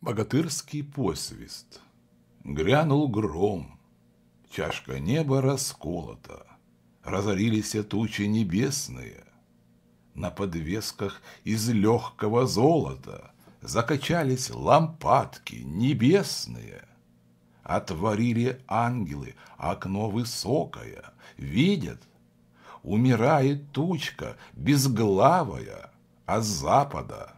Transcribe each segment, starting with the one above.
Богатырский посвист. Грянул гром. Чашка неба расколота. Разорились тучи небесные. На подвесках из легкого золота Закачались лампадки небесные. Отворили ангелы окно высокое, Видят, умирает тучка безглавая, А запада —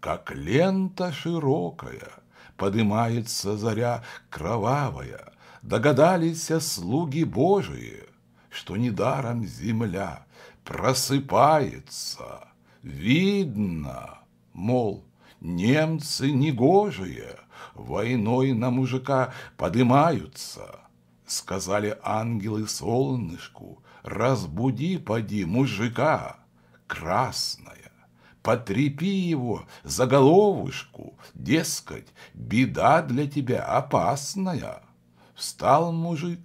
как лента широкая, подымается заря кровавая, Догадались слуги Божии, что недаром земля просыпается. Видно, мол, немцы негожие, войной на мужика подымаются. Сказали ангелы солнышку, разбуди, поди, мужика красное потрепи его за головушку, дескать, беда для тебя опасная. Встал мужик,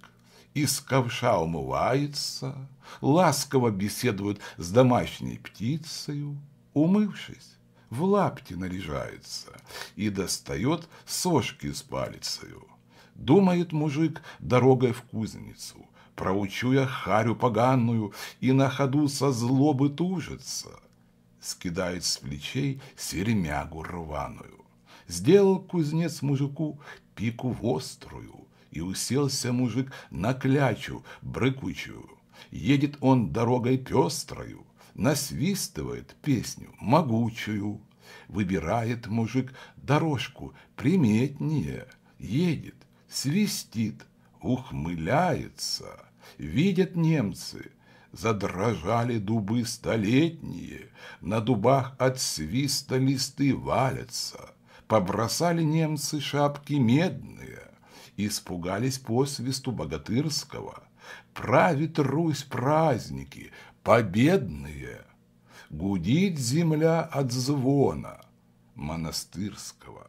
из ковша умывается, ласково беседует с домашней птицею, умывшись, в лапти наряжается и достает сошки с палицею. Думает мужик дорогой в кузницу, проучу я харю поганую и на ходу со злобы тужится скидает с плечей сермягу рваную. Сделал кузнец мужику пику вострую, и уселся мужик на клячу брыкучую. Едет он дорогой пестрою, насвистывает песню могучую. Выбирает мужик дорожку приметнее, едет, свистит, ухмыляется. Видят немцы, задрожали дубы столетние, на дубах от свиста листы валятся, побросали немцы шапки медные, испугались по свисту богатырского, правит Русь праздники, победные, гудит земля от звона монастырского.